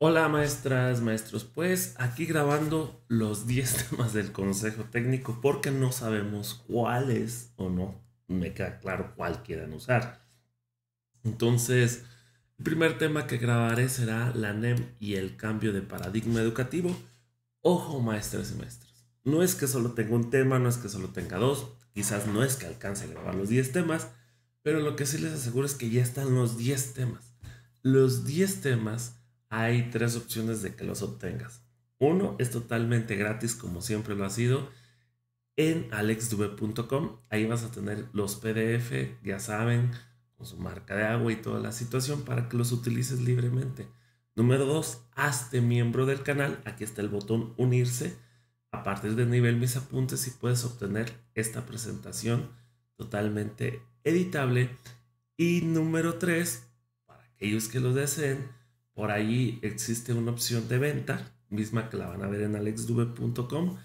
Hola maestras, maestros, pues aquí grabando los 10 temas del Consejo Técnico porque no sabemos cuáles o no me queda claro cuál quieran usar. Entonces, el primer tema que grabaré será la NEM y el cambio de paradigma educativo. Ojo maestras y maestros, no es que solo tenga un tema, no es que solo tenga dos, quizás no es que alcance a grabar los 10 temas, pero lo que sí les aseguro es que ya están los 10 temas. Los 10 temas hay tres opciones de que los obtengas. Uno es totalmente gratis, como siempre lo ha sido, en alexdube.com. Ahí vas a tener los PDF, ya saben, con su marca de agua y toda la situación para que los utilices libremente. Número dos, hazte miembro del canal. Aquí está el botón unirse. A partir nivel mis apuntes y puedes obtener esta presentación totalmente editable. Y número tres, para aquellos que lo deseen, por ahí existe una opción de venta, misma que la van a ver en alexdube.com,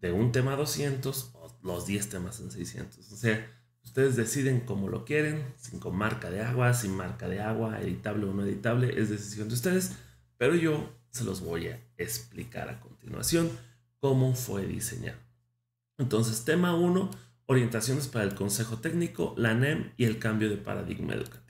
de un tema 200 o los 10 temas en 600. O sea, ustedes deciden cómo lo quieren, sin marca de agua, sin marca de agua, editable o no editable, es decisión de ustedes, pero yo se los voy a explicar a continuación cómo fue diseñado. Entonces, tema 1, orientaciones para el Consejo Técnico, la NEM y el cambio de paradigma educativo.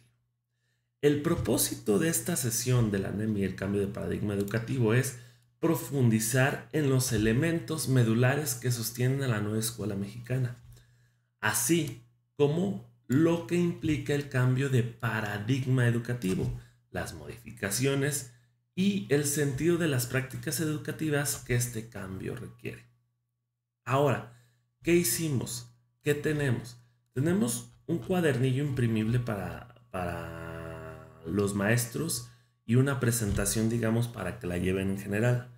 El propósito de esta sesión de la anemia y el cambio de paradigma educativo es profundizar en los elementos medulares que sostienen a la nueva escuela mexicana, así como lo que implica el cambio de paradigma educativo, las modificaciones y el sentido de las prácticas educativas que este cambio requiere. Ahora, ¿qué hicimos? ¿Qué tenemos? Tenemos un cuadernillo imprimible para, para los maestros y una presentación, digamos, para que la lleven en general.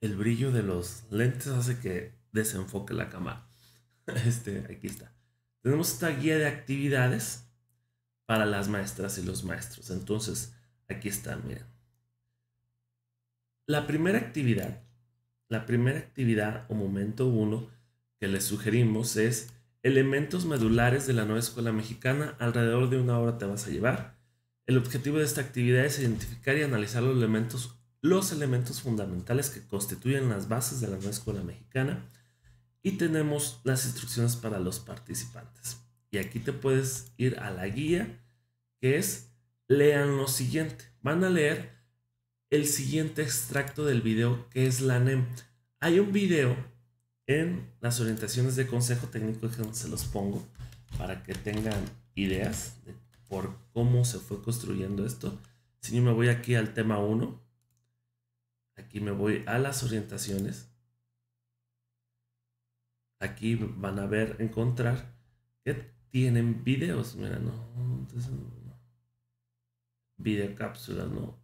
El brillo de los lentes hace que desenfoque la cámara. Este, aquí está. Tenemos esta guía de actividades para las maestras y los maestros. Entonces, aquí está, miren. La primera actividad, la primera actividad o momento uno que les sugerimos es elementos medulares de la nueva escuela mexicana, alrededor de una hora te vas a llevar. El objetivo de esta actividad es identificar y analizar los elementos, los elementos fundamentales que constituyen las bases de la nueva escuela mexicana y tenemos las instrucciones para los participantes. Y aquí te puedes ir a la guía que es lean lo siguiente. Van a leer el siguiente extracto del video que es la NEM. Hay un video en las orientaciones de consejo técnico se los pongo para que tengan ideas de por cómo se fue construyendo esto. Si yo me voy aquí al tema 1, aquí me voy a las orientaciones. Aquí van a ver, encontrar que tienen videos. Mira, no. Video cápsula, no.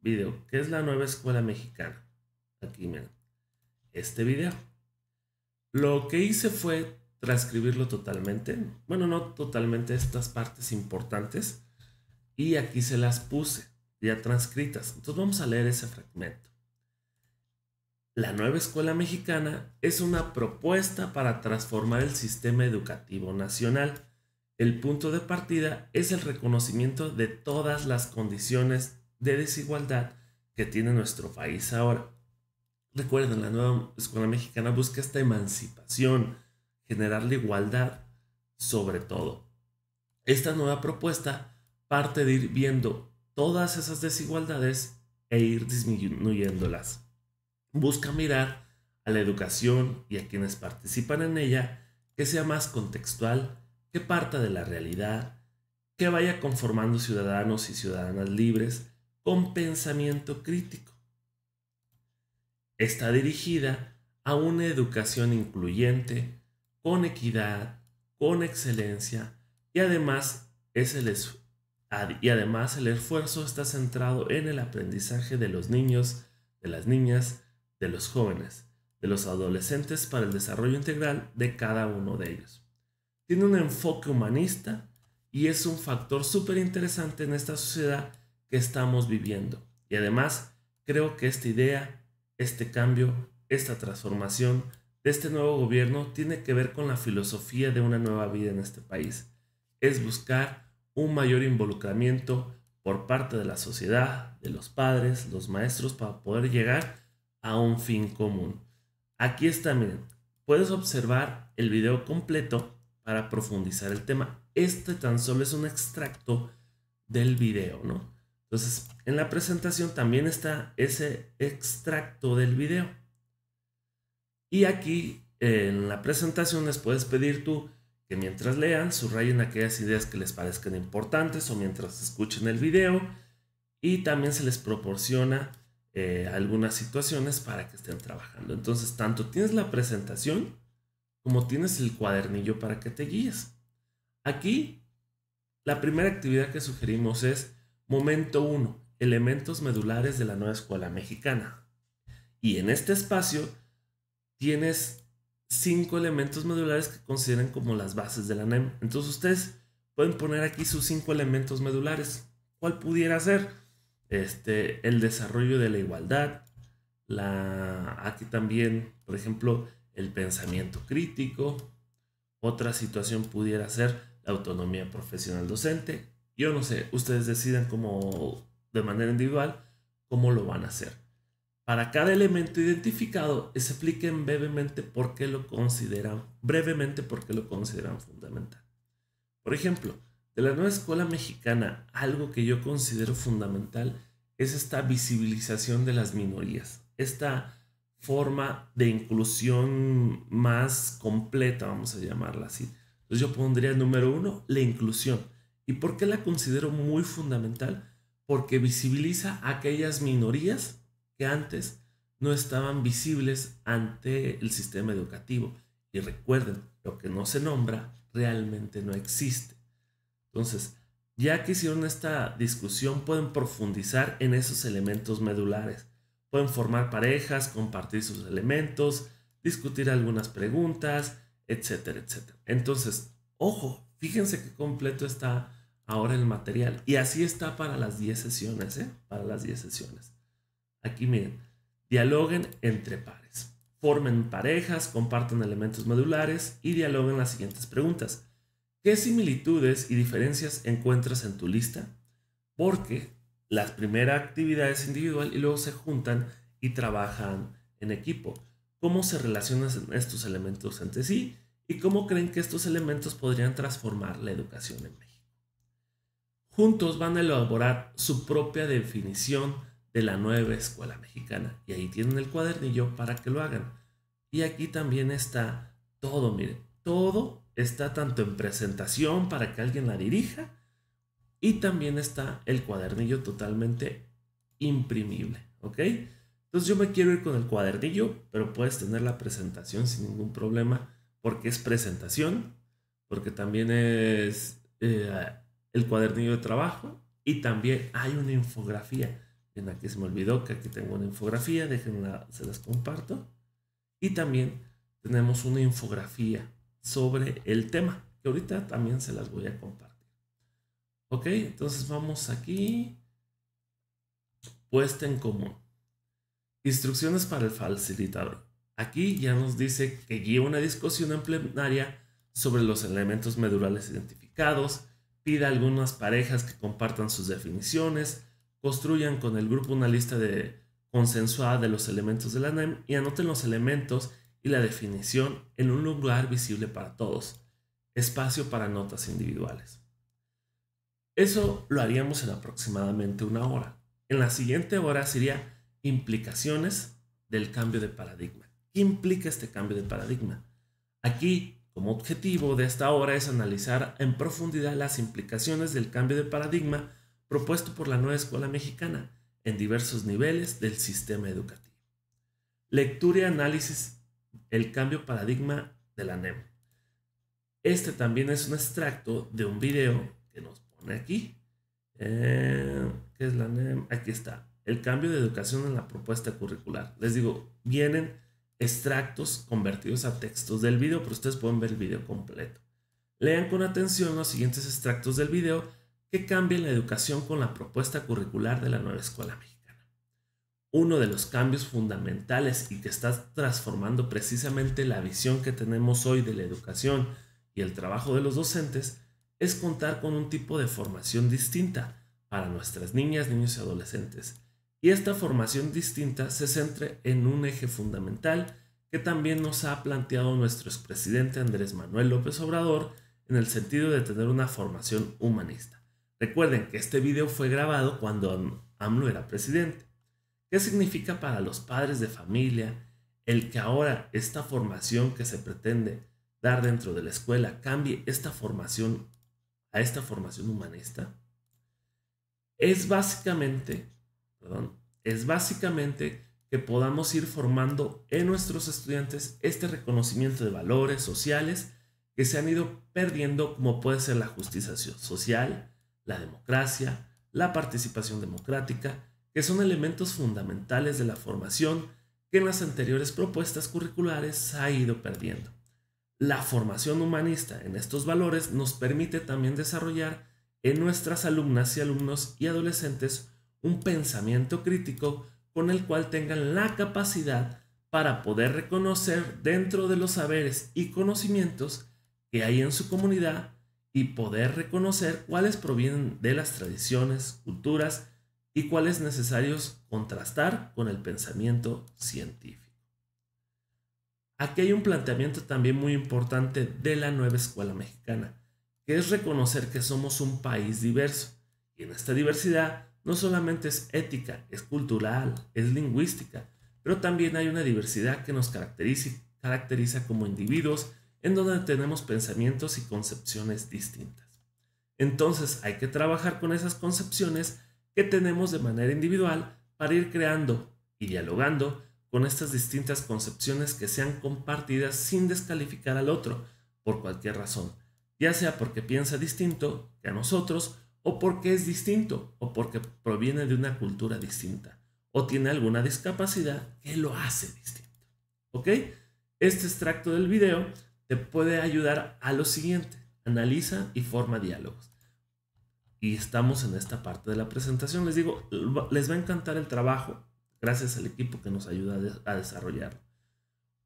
Video. ¿Qué es la nueva escuela mexicana? Aquí, mira. Este video. Lo que hice fue transcribirlo totalmente, bueno, no totalmente estas partes importantes, y aquí se las puse ya transcritas. Entonces vamos a leer ese fragmento. La nueva escuela mexicana es una propuesta para transformar el sistema educativo nacional. El punto de partida es el reconocimiento de todas las condiciones de desigualdad que tiene nuestro país ahora Recuerden, la nueva escuela mexicana busca esta emancipación, generar la igualdad sobre todo. Esta nueva propuesta parte de ir viendo todas esas desigualdades e ir disminuyéndolas. Busca mirar a la educación y a quienes participan en ella que sea más contextual, que parta de la realidad, que vaya conformando ciudadanos y ciudadanas libres con pensamiento crítico está dirigida a una educación incluyente, con equidad, con excelencia y además, es el y además el esfuerzo está centrado en el aprendizaje de los niños, de las niñas, de los jóvenes, de los adolescentes para el desarrollo integral de cada uno de ellos. Tiene un enfoque humanista y es un factor súper interesante en esta sociedad que estamos viviendo. Y además creo que esta idea este cambio, esta transformación de este nuevo gobierno tiene que ver con la filosofía de una nueva vida en este país. Es buscar un mayor involucramiento por parte de la sociedad, de los padres, los maestros, para poder llegar a un fin común. Aquí está, miren, puedes observar el video completo para profundizar el tema. Este tan solo es un extracto del video, ¿no? Entonces, en la presentación también está ese extracto del video. Y aquí en la presentación les puedes pedir tú que mientras lean subrayen aquellas ideas que les parezcan importantes o mientras escuchen el video y también se les proporciona eh, algunas situaciones para que estén trabajando. Entonces tanto tienes la presentación como tienes el cuadernillo para que te guíes. Aquí la primera actividad que sugerimos es Momento 1. Elementos medulares de la nueva escuela mexicana. Y en este espacio tienes cinco elementos medulares que consideran como las bases de la NEM. Entonces ustedes pueden poner aquí sus cinco elementos medulares. ¿Cuál pudiera ser? Este, el desarrollo de la igualdad, aquí también, por ejemplo, el pensamiento crítico. Otra situación pudiera ser la autonomía profesional docente, yo no sé, ustedes decidan como de manera individual cómo lo van a hacer. Para cada elemento identificado, expliquen brevemente por qué lo consideran, brevemente por lo consideran fundamental. Por ejemplo, de la nueva escuela mexicana, algo que yo considero fundamental es esta visibilización de las minorías, esta forma de inclusión más completa, vamos a llamarla así. Entonces yo pondría número uno, la inclusión. ¿Y por qué la considero muy fundamental? Porque visibiliza aquellas minorías que antes no estaban visibles ante el sistema educativo. Y recuerden, lo que no se nombra realmente no existe. Entonces, ya que hicieron esta discusión, pueden profundizar en esos elementos medulares. Pueden formar parejas, compartir sus elementos, discutir algunas preguntas, etcétera, etcétera. Entonces, ojo, fíjense qué completo está ahora el material. Y así está para las 10 sesiones, ¿eh? Para las 10 sesiones. Aquí miren, dialoguen entre pares. Formen parejas, compartan elementos modulares y dialoguen las siguientes preguntas. ¿Qué similitudes y diferencias encuentras en tu lista? Porque la primera actividad es individual y luego se juntan y trabajan en equipo. ¿Cómo se relacionan estos elementos entre sí? ¿Y cómo creen que estos elementos podrían transformar la educación en Juntos van a elaborar su propia definición de la nueva escuela mexicana. Y ahí tienen el cuadernillo para que lo hagan. Y aquí también está todo, miren, todo está tanto en presentación para que alguien la dirija y también está el cuadernillo totalmente imprimible, ¿ok? Entonces yo me quiero ir con el cuadernillo, pero puedes tener la presentación sin ningún problema porque es presentación, porque también es eh, el cuadernillo de trabajo y también hay una infografía. En aquí se me olvidó que aquí tengo una infografía, déjenla, se las comparto. Y también tenemos una infografía sobre el tema, que ahorita también se las voy a compartir. Ok, entonces vamos aquí. Puesta en común. Instrucciones para el facilitador. Aquí ya nos dice que lleva una discusión en plenaria sobre los elementos medulares identificados, pida algunas parejas que compartan sus definiciones, construyan con el grupo una lista de consensuada de los elementos de la NEM y anoten los elementos y la definición en un lugar visible para todos, espacio para notas individuales. Eso lo haríamos en aproximadamente una hora. En la siguiente hora sería implicaciones del cambio de paradigma. ¿Qué implica este cambio de paradigma? Aquí como objetivo de esta obra es analizar en profundidad las implicaciones del cambio de paradigma propuesto por la nueva escuela mexicana en diversos niveles del sistema educativo. Lectura y análisis El cambio paradigma de la NEM. Este también es un extracto de un video que nos pone aquí. Eh, ¿Qué es la NEM? Aquí está. El cambio de educación en la propuesta curricular. Les digo, vienen extractos convertidos a textos del video, pero ustedes pueden ver el video completo. Lean con atención los siguientes extractos del video que cambian la educación con la propuesta curricular de la nueva escuela mexicana. Uno de los cambios fundamentales y que está transformando precisamente la visión que tenemos hoy de la educación y el trabajo de los docentes es contar con un tipo de formación distinta para nuestras niñas, niños y adolescentes y esta formación distinta se centre en un eje fundamental que también nos ha planteado nuestro expresidente Andrés Manuel López Obrador en el sentido de tener una formación humanista. Recuerden que este video fue grabado cuando AMLO era presidente. ¿Qué significa para los padres de familia el que ahora esta formación que se pretende dar dentro de la escuela cambie esta formación a esta formación humanista? Es básicamente es básicamente que podamos ir formando en nuestros estudiantes este reconocimiento de valores sociales que se han ido perdiendo como puede ser la justicia social, la democracia, la participación democrática, que son elementos fundamentales de la formación que en las anteriores propuestas curriculares se ha ido perdiendo. La formación humanista en estos valores nos permite también desarrollar en nuestras alumnas y alumnos y adolescentes un pensamiento crítico con el cual tengan la capacidad para poder reconocer dentro de los saberes y conocimientos que hay en su comunidad y poder reconocer cuáles provienen de las tradiciones, culturas y cuáles necesarios contrastar con el pensamiento científico. Aquí hay un planteamiento también muy importante de la nueva escuela mexicana, que es reconocer que somos un país diverso y en esta diversidad no solamente es ética, es cultural, es lingüística, pero también hay una diversidad que nos caracteriza, como individuos en donde tenemos pensamientos y concepciones distintas. Entonces hay que trabajar con esas concepciones que tenemos de manera individual para ir creando y dialogando con estas distintas concepciones que sean compartidas sin descalificar al otro por cualquier razón, ya sea porque piensa distinto que a nosotros o porque es distinto, o porque proviene de una cultura distinta, o tiene alguna discapacidad que lo hace distinto. ¿Ok? Este extracto del video te puede ayudar a lo siguiente. Analiza y forma diálogos. Y estamos en esta parte de la presentación. Les digo, les va a encantar el trabajo gracias al equipo que nos ayuda a desarrollarlo.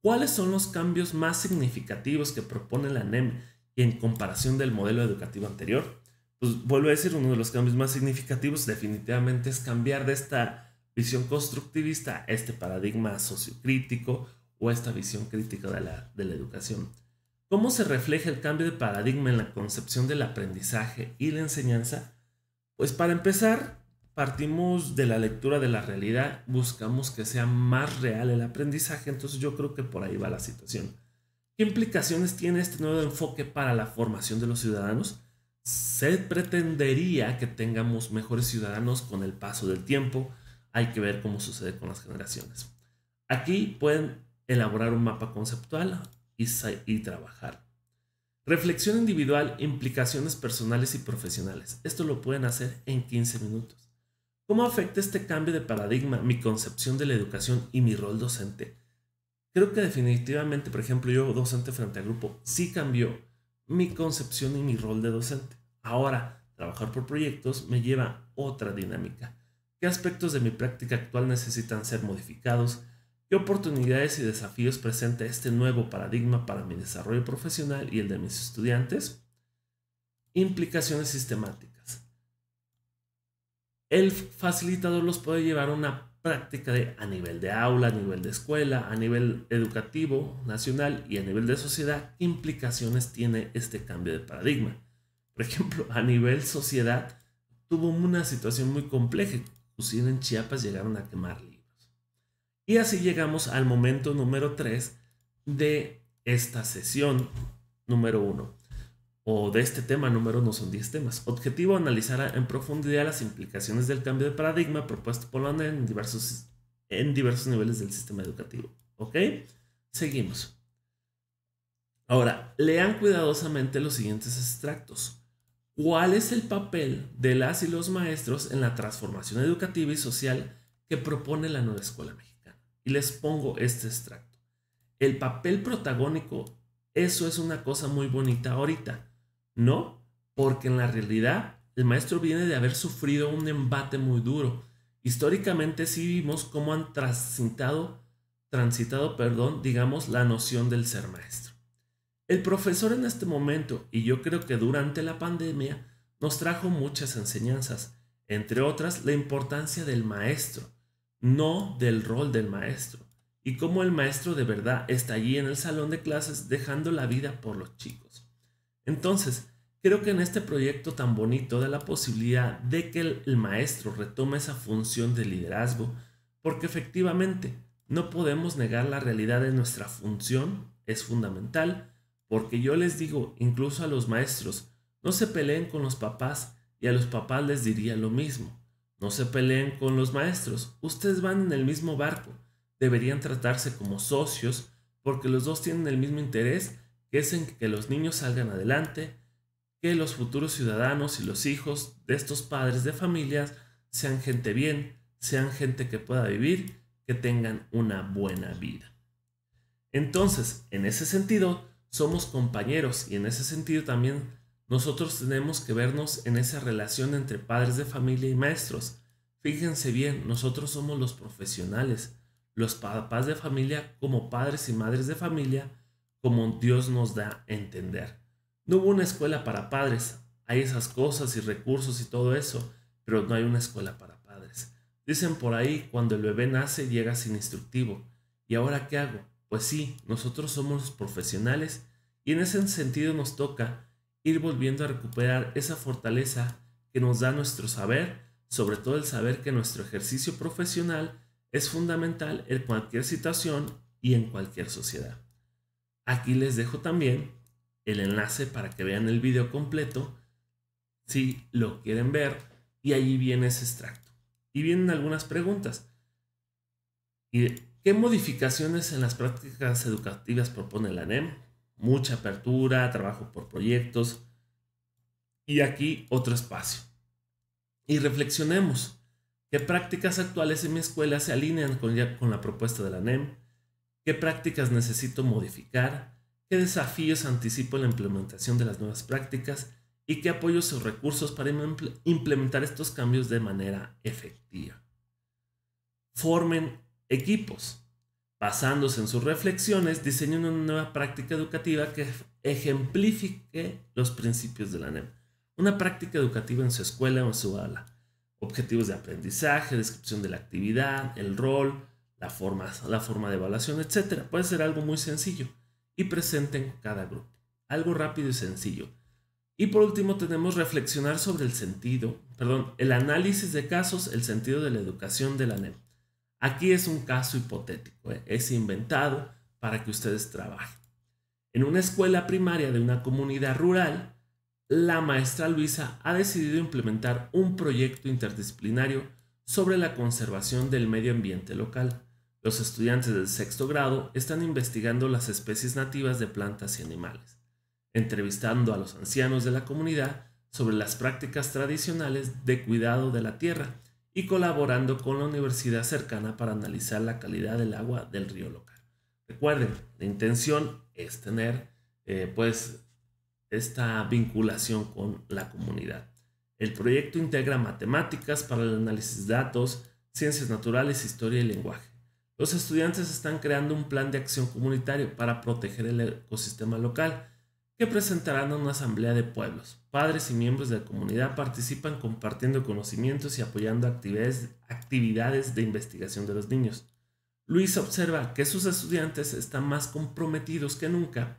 ¿Cuáles son los cambios más significativos que propone la NEM en comparación del modelo educativo anterior? pues vuelvo a decir, uno de los cambios más significativos definitivamente es cambiar de esta visión constructivista a este paradigma sociocrítico o esta visión crítica de la, de la educación. ¿Cómo se refleja el cambio de paradigma en la concepción del aprendizaje y la enseñanza? Pues para empezar, partimos de la lectura de la realidad, buscamos que sea más real el aprendizaje, entonces yo creo que por ahí va la situación. ¿Qué implicaciones tiene este nuevo enfoque para la formación de los ciudadanos? se pretendería que tengamos mejores ciudadanos con el paso del tiempo. Hay que ver cómo sucede con las generaciones. Aquí pueden elaborar un mapa conceptual y, trabajar. Reflexión individual, implicaciones personales y profesionales. Esto lo pueden hacer en 15 minutos. ¿Cómo afecta este cambio de paradigma mi concepción de la educación y mi rol docente? Creo que definitivamente, por ejemplo, yo docente frente al grupo sí cambió mi concepción y mi rol de docente. Ahora, trabajar por proyectos me lleva a otra dinámica. ¿Qué aspectos de mi práctica actual necesitan ser modificados? ¿Qué oportunidades y desafíos presenta este nuevo paradigma para mi desarrollo profesional y el de mis estudiantes? Implicaciones sistemáticas. El facilitador los puede llevar a una práctica de, a nivel de aula, a nivel de escuela, a nivel educativo nacional y a nivel de sociedad, qué implicaciones tiene este cambio de paradigma. Por ejemplo, a nivel sociedad tuvo una situación muy compleja, inclusive en Chiapas llegaron a quemar libros. Y así llegamos al momento número 3 de esta sesión número 1 o de este tema número no son 10 temas. Objetivo, analizar en profundidad las implicaciones del cambio de paradigma propuesto por la en diversos, en diversos niveles del sistema educativo. ¿Ok? Seguimos. Ahora, lean cuidadosamente los siguientes extractos. ¿Cuál es el papel de las y los maestros en la transformación educativa y social que propone la nueva escuela mexicana? Y les pongo este extracto. El papel protagónico, eso es una cosa muy bonita ahorita, no, porque en la realidad el maestro viene de haber sufrido un embate muy duro. Históricamente sí vimos cómo han transitado, transitado, perdón, digamos, la noción del ser maestro. El profesor en este momento, y yo creo que durante la pandemia, nos trajo muchas enseñanzas, entre otras la importancia del maestro, no del rol del maestro, y cómo el maestro de verdad está allí en el salón de clases dejando la vida por los chicos. Entonces, creo que en este proyecto tan bonito da la posibilidad de que el, maestro retome esa función de liderazgo, porque efectivamente no podemos negar la realidad de nuestra función, es fundamental, porque yo les digo, incluso a los maestros, no se peleen con los papás y a los papás les diría lo mismo. No se peleen con los maestros, ustedes van en el mismo barco, deberían tratarse como socios porque los dos tienen el mismo interés que que los niños salgan adelante, que los futuros ciudadanos y los hijos de estos padres de familias sean gente bien, sean gente que pueda vivir, que tengan una buena vida. Entonces, en ese sentido, somos compañeros y en ese sentido también nosotros tenemos que vernos en esa relación entre padres de familia y maestros. Fíjense bien, nosotros somos los profesionales. Los papás de familia como padres y madres de familia como Dios nos da a entender. No hubo una escuela para padres, hay esas cosas y recursos y todo eso, pero no hay una escuela para padres. Dicen por ahí, cuando el bebé nace llega sin instructivo. ¿Y ahora qué hago? Pues sí, nosotros somos profesionales y en ese sentido nos toca ir volviendo a recuperar esa fortaleza que nos da nuestro saber, sobre todo el saber que nuestro ejercicio profesional es fundamental en cualquier situación y en cualquier sociedad. Aquí les dejo también el enlace para que vean el video completo si lo quieren ver y allí viene ese extracto. Y vienen algunas preguntas. ¿Y ¿Qué modificaciones en las prácticas educativas propone la NEM? Mucha apertura, trabajo por proyectos y aquí otro espacio. Y reflexionemos, ¿qué prácticas actuales en mi escuela se alinean con, con la propuesta de la NEM? ¿Qué prácticas necesito modificar? ¿Qué desafíos anticipo en la implementación de las nuevas prácticas? ¿Y qué apoyos o recursos para implementar estos cambios de manera efectiva? Formen equipos. Basándose en sus reflexiones, diseñen una nueva práctica educativa que ejemplifique los principios de la NEM. Una práctica educativa en su escuela o en su aula. Objetivos de aprendizaje, descripción de la actividad, el rol, la forma, la forma de evaluación, etc. Puede ser algo muy sencillo y presenten cada grupo. Algo rápido y sencillo. Y por último tenemos reflexionar sobre el sentido, perdón, el análisis de casos, el sentido de la educación de la NEM. Aquí es un caso hipotético, ¿eh? es inventado para que ustedes trabajen. En una escuela primaria de una comunidad rural, la maestra Luisa ha decidido implementar un proyecto interdisciplinario sobre la conservación del medio ambiente local. Los estudiantes del sexto grado están investigando las especies nativas de plantas y animales, entrevistando a los ancianos de la comunidad sobre las prácticas tradicionales de cuidado de la tierra y colaborando con la universidad cercana para analizar la calidad del agua del río local. Recuerden, la intención es tener eh, pues esta vinculación con la comunidad. El proyecto integra matemáticas para el análisis de datos, ciencias naturales, historia y lenguaje. Los estudiantes están creando un plan de acción comunitario para proteger el ecosistema local, que presentarán a una asamblea de pueblos. Padres y miembros de la comunidad participan compartiendo conocimientos y apoyando actividades, de investigación de los niños. Luis observa que sus estudiantes están más comprometidos que nunca,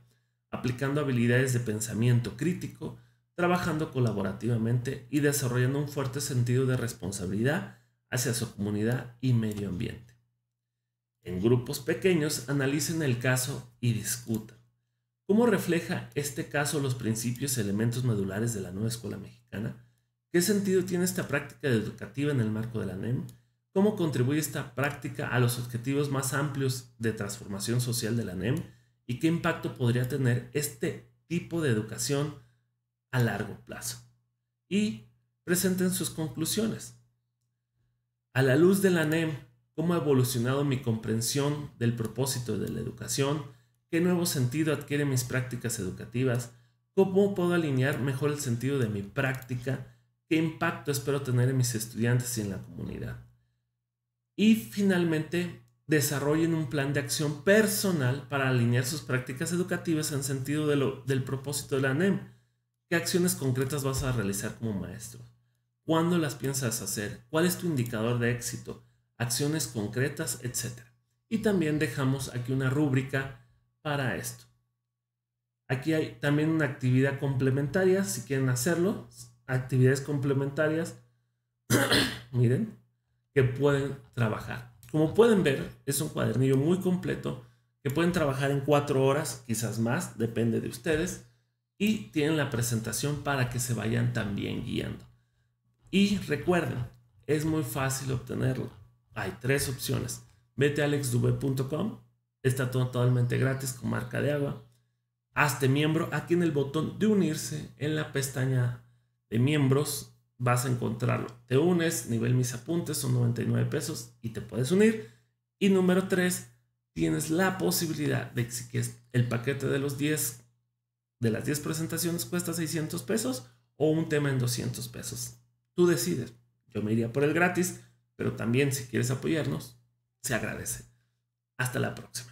aplicando habilidades de pensamiento crítico, trabajando colaborativamente y desarrollando un fuerte sentido de responsabilidad hacia su comunidad y medio ambiente. En grupos pequeños analicen el caso y discutan. ¿Cómo refleja este caso los principios y elementos medulares de la nueva escuela mexicana? ¿Qué sentido tiene esta práctica educativa en el marco de la NEM? ¿Cómo contribuye esta práctica a los objetivos más amplios de transformación social de la NEM? ¿Y qué impacto podría tener este tipo de educación a largo plazo? Y presenten sus conclusiones. A la luz de la NEM cómo ha evolucionado mi comprensión del propósito de la educación, qué nuevo sentido adquieren mis prácticas educativas, cómo puedo alinear mejor el sentido de mi práctica, qué impacto espero tener en mis estudiantes y en la comunidad. Y finalmente, desarrollen un plan de acción personal para alinear sus prácticas educativas en sentido del propósito de la NEM. ¿Qué acciones concretas vas a realizar como maestro? ¿Cuándo las piensas hacer? ¿Cuál es tu indicador de éxito? acciones concretas, etc. Y también dejamos aquí una rúbrica para esto. Aquí hay también una actividad complementaria, si quieren hacerlo, actividades complementarias, miren, que pueden trabajar. Como pueden ver, es un cuadernillo muy completo que pueden trabajar en cuatro horas, quizás más, depende de ustedes, y tienen la presentación para que se vayan también guiando. Y recuerden, es muy fácil obtenerlo. Hay tres opciones. Vete a alexdube.com. Está totalmente gratis con marca de agua. Hazte miembro. Aquí en el botón de unirse, en la pestaña de miembros, vas a encontrarlo. Te unes, nivel mis apuntes, son 99 pesos y te puedes unir. Y número tres... tienes la posibilidad de que el paquete de los 10, de las 10 presentaciones cuesta 600 pesos o un tema en 200 pesos. Tú decides. Yo me iría por el gratis pero también si quieres apoyarnos, se agradece. Hasta la próxima.